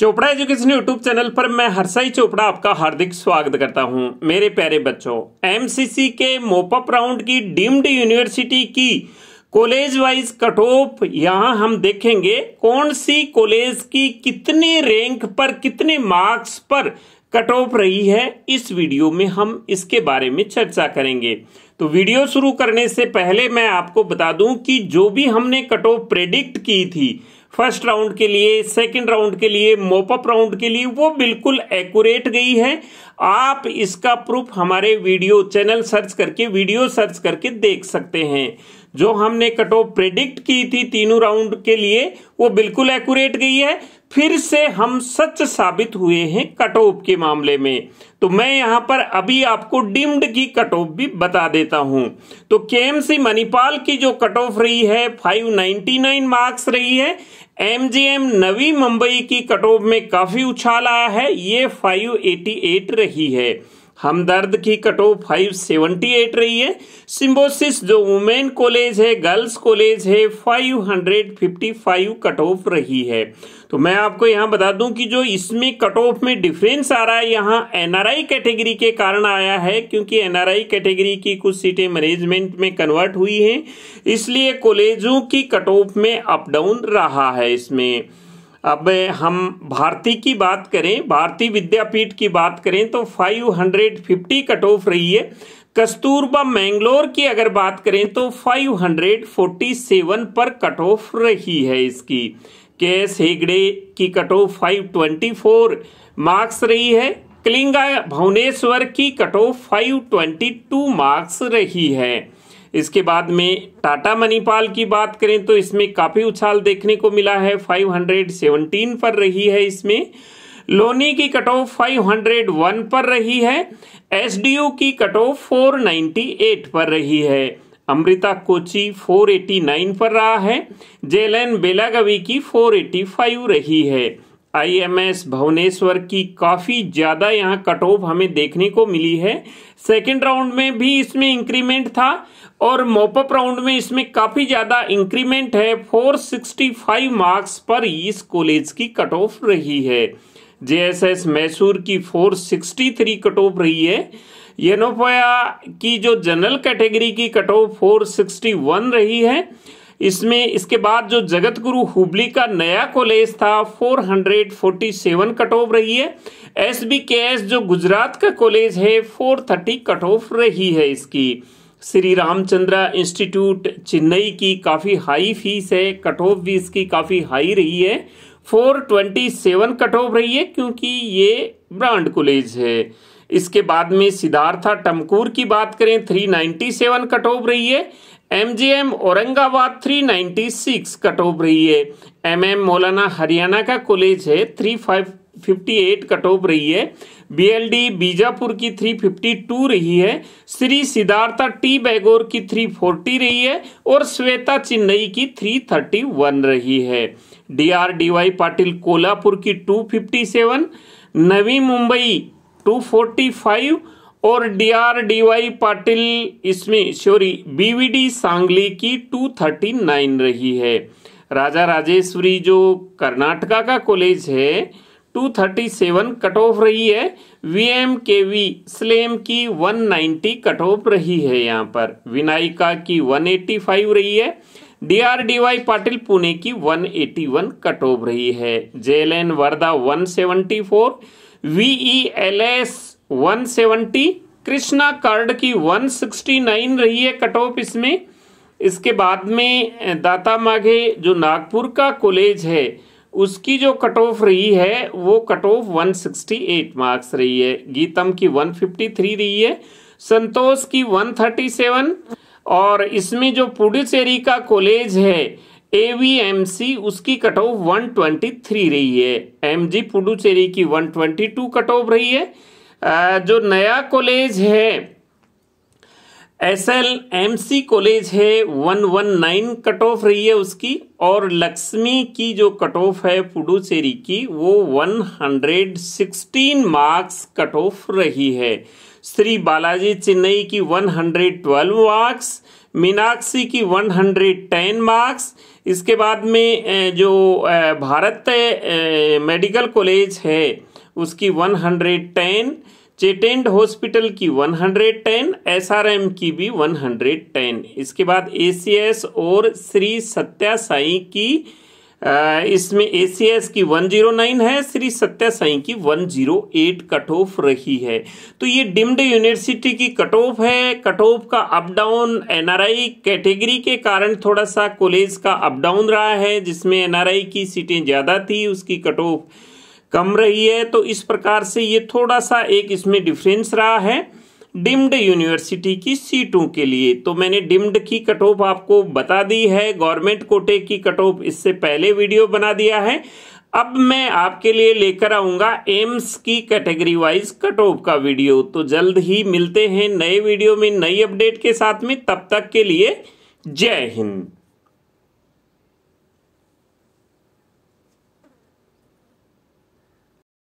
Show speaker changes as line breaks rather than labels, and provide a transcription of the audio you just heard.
Chopra education YouTube channel पर मैं हरसाई चोपड़ा आपका हार्दिक स्वागत करता हूं मेरे प्यारे बच्चों एमसीसी के मोपअप राउंड की डीम्ड यूनिवर्सिटी की कॉलेज वाइज कट ऑफ यहाँ हम देखेंगे कौन सी कॉलेज की कितने रैंक पर कितने मार्क्स पर कट ऑफ रही है इस वीडियो में हम इसके बारे में चर्चा करेंगे तो वीडियो शुरू करने से पहले मैं आपको बता दूं कि जो भी हमने कट ऑफ प्रेडिक्ट की थी फर्स्ट राउंड के लिए सेकंड राउंड के लिए मोपअप राउंड के लिए वो बिल्कुल एक्यूरेट गई है आप इसका प्रूफ हमारे वीडियो चैनल सर्च करके वीडियो सर्च करके देख सकते हैं जो हमने कट ऑफ प्रेडिक्ट की थी तीनों राउंड के लिए वो बिल्कुल एक्यूरेट गई है फिर से हम सच साबित हुए हैं कट ऑफ के मामले में तो मैं यहां पर अभी आपको डिम्ड की कट ऑफ भी बता देता हूं तो केएमसी मणिपाल की जो कट ऑफ रही है 599 मार्क्स रही है एमजीएम नवी मुंबई की कट ऑफ में काफी उछाल आया है ये 588 रही है हमदर्द की cut off five seventy eight रही है सिम्बोसिस जो वुमेन कॉलेज है गर्ल्स कॉलेज है five hundred fifty five cut off रही है तो मैं आपको यहाँ बता दूं कि जो इसमें कट ऑफ में डिफरेंस आ रहा है यहाँ एनआरआई कैटेगरी के कारण आया है क्योंकि एनआरआई कैटेगरी की कुछ सीटें मैनेजमेंट में कन्वर्ट हुई हैं इसलिए कॉलेजों की कट ऑफ में अप डाउन रहा है इसमें अब हम भारती की बात करें भारतीय विद्यापीठ की बात करें तो 550 कट ऑफ रही है कस्तूरबा मैंगलोर की अगर बात करें तो 547 पर कट ऑफ रही है इसकी केस हेगड़े की कट ऑफ 524 मार्क्स रही है कलिंगा भुवनेश्वर की कट ऑफ 522 मार्क्स रही है इसके बाद में टाटा मणिपाल की बात करें तो इसमें काफ़ी उछाल देखने को मिला है 517 पर रही है इसमें लोनी की कट ऑफ फाइव पर रही है एसडीयू की कट ऑफ फोर पर रही है अमृता कोची 489 पर रहा है जेलन बेलागवी की 485 रही है आईएमएस भुवनेश्वर की काफ़ी ज़्यादा यहाँ कट ऑफ हमें देखने को मिली है सेकेंड राउंड में भी इसमें इंक्रीमेंट था और मोपअप राउंड में इसमें काफ़ी ज़्यादा इंक्रीमेंट है 465 मार्क्स पर इस कॉलेज की कट ऑफ रही है जेएसएस मैसूर की 463 कट ऑफ रही है येनोफोया की जो जनरल कैटेगरी की कट ऑफ फोर रही है इसमें इसके बाद जो जगत गुरु हुबली का नया कॉलेज था 447 कट ऑफ रही है एस बी के एस जो गुजरात का कॉलेज है 430 कट ऑफ रही है इसकी श्री रामचंद्रा इंस्टीट्यूट चेन्नई की काफ़ी हाई फीस है कट ऑफ भी इसकी काफ़ी हाई रही है 427 कट ऑफ रही है क्योंकि ये ब्रांड कॉलेज है इसके बाद में सिद्धार्था टमकूर की बात करें 397 कट ऑफ रही है एमजीएम औरंगाबाद 396 कट ऑफ रही है एमएम मौलाना हरियाणा का कॉलेज है 358 कट ऑफ रही है बीएलडी बीजापुर की 352 रही है श्री सिद्धार्था टी बैगोर की 340 रही है और श्वेता चिन्नई की 331 रही है डीआरडीवाई पाटिल कोल्हापुर की 257 नवी मुंबई 245 और डीआरडीवाई पाटिल इसमें सॉरी बीवीडी सांगली की 239 रही है राजा राजेश्वरी जो कर्नाटका का कॉलेज है 237 कट ऑफ रही है एम के वी स्लेम की 190 कट ऑफ रही है यहाँ पर विनायिका की 185 रही है डीआरडीवाई पाटिल पुणे की 181 कट ऑफ रही है JLN Wardha 174 VELS 170 Krishna card की 169 रही है कट ऑफ इसमें इसके बाद में दाता माघे जो नागपुर का कॉलेज है उसकी जो कट ऑफ रही है वो कट ऑफ 168 मार्क्स रही है गीतम की 153 रही है संतोष की 137 और इसमें जो पुडुचेरी का कॉलेज है एवीएमसी उसकी कट ऑफ 123 रही है एमजी पुडुचेरी की 122 कट ऑफ रही है जो नया कॉलेज है S L M C college है one one nine cut off रही है उसकी और लक्ष्मी की जो कट ऑफ है पुडुचेरी की वो one hundred sixteen marks cut off रही है श्री बालाजी चेन्नई की one hundred twelve marks Meenakshi की वन हंड्रेड टेन मार्क्स इसके बाद में जो भारत मेडिकल कॉलेज है उसकी 110 चेटेंड हॉस्पिटल की 110 एसआरएम की भी 110 इसके बाद एसीएस और श्री सत्या साई की इसमें एसीएस की 109 है श्री सत्या साई की 108 कट ऑफ रही है तो ये डिम्ड यूनिवर्सिटी की कट ऑफ है कट ऑफ का अप डाउन एनआरआई कैटेगरी के कारण थोड़ा सा कॉलेज का अप डाउन रहा है जिसमें एनआरआई की सीटें ज़्यादा थी उसकी कट ऑफ कम रही है तो इस प्रकार से ये थोड़ा सा एक इसमें डिफरेंस रहा है डिम्ड यूनिवर्सिटी की सीटों के लिए तो मैंने डिम्ड की कट ऑफ आपको बता दी है गवर्नमेंट कोटे की कट ऑफ इससे पहले वीडियो बना दिया है अब मैं आपके लिए लेकर आऊंगा एम्स की कैटेगरी वाइज कट ऑफ का वीडियो तो जल्द ही मिलते हैं नए वीडियो में नई अपडेट के साथ में तब तक के लिए जय हिंद